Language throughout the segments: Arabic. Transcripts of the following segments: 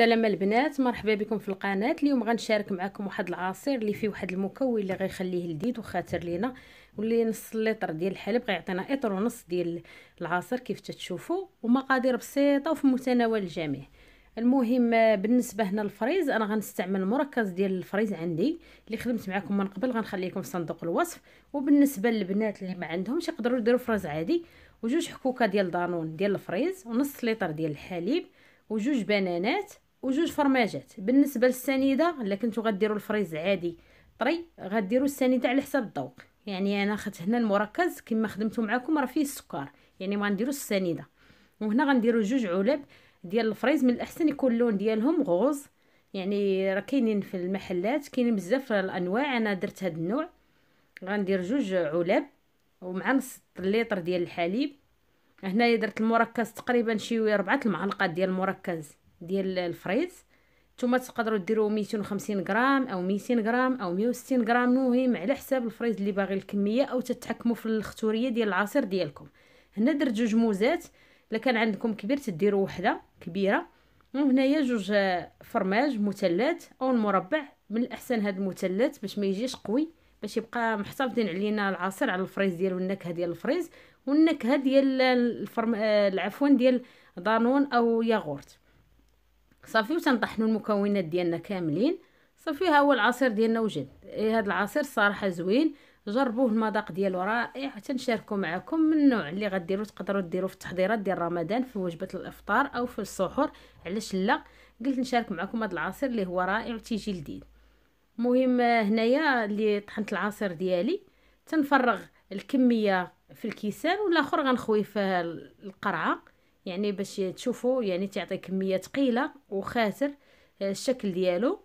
سلام البنات مرحبا بكم في القناه اليوم غنشارك معكم واحد العصير اللي فيه واحد المكون اللي غيخليه لذيذ وخاتر لينا واللي نص لتر ديال الحليب غيعطينا اطر ونص ديال العصير كيف تتشوفوا ومقادير بسيطه وفي متناول الجميع المهم بالنسبه هنا للفريز انا غنستعمل مركز ديال الفريز عندي اللي خدمت معكم من قبل غنخلي لكم في صندوق الوصف وبالنسبه للبنات اللي ما عندهمش يقدروا يديروا فريز عادي وجوج حكوكه ديال دانون ديال الفريز ونص لتر ديال الحليب وجوج بنانات وجوج فرماجات بالنسبه للسنيده الا كنتو غديروا الفريز عادي طري غديروا السنيده على حسب الذوق يعني انا خدت هنا المركز كما خدمته معكم راه فيه السكر يعني ما غنديروا السنيده وهنا غنديروا جوج علب ديال الفريز من الاحسن يكون اللون ديالهم غوز يعني راه كاينين في المحلات كاينين بزاف الانواع انا درت هذا النوع غندير جوج علب ومع نص لتر ديال الحليب هنايا درت المركز تقريبا شي 4 المعلقات ديال المركز ديال الفريز نتوما تقدروا ديروا 250 غرام او 200 غرام او 160 غرام المهم على حساب الفريز اللي باغي الكميه او تتحكموا في الختوريه ديال العصير ديالكم هنا درت جوج موزات الا كان عندكم كبير تديروا وحده كبيره وهنايا جوج فرماج مثلث او المربع من الاحسن هذا المثلث باش ما يجيش قوي باش يبقى محتفظين علينا العصير على الفريز ديالو النكهه ديال الفريز والنكهه ديال الفرم... آه، عفوا ديال دانون او ياغورت صافي وتنطحنوا المكونات ديالنا كاملين صافي ها هو العصير ديالنا وجد إيه هذا العصير صراحه زوين جربوه المذاق ديالو رائع إيه، تنشاركو معكم من النوع اللي غديروا تقدروا ديروا في التحضيرات ديال رمضان في وجبه الافطار او في السحور علاش لا قلت نشارك معكم هذا العصير اللي هو رائع وتيجي لذيذ المهم آه، هنايا اللي طحنت العصير ديالي تنفرغ الكميه في الكيسان والاخر غنخوي فيه آه، القرعه يعني باش تشوفوا يعني تعطي كميه ثقيله وخاسر آه، الشكل ديالو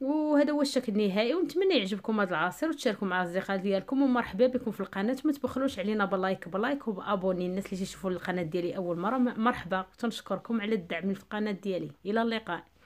وهذا هو الشكل النهائي ونتمنى يعجبكم هذا العصير وتشاركوا مع الاصدقاء ديالكم ومرحبا بكم في القناه ما تبخلوش علينا باللايك بلايك وبابوني الناس اللي تيشوفوا القناه ديالي اول مره مرحبا تنشكركم على الدعم في القناه ديالي الى اللقاء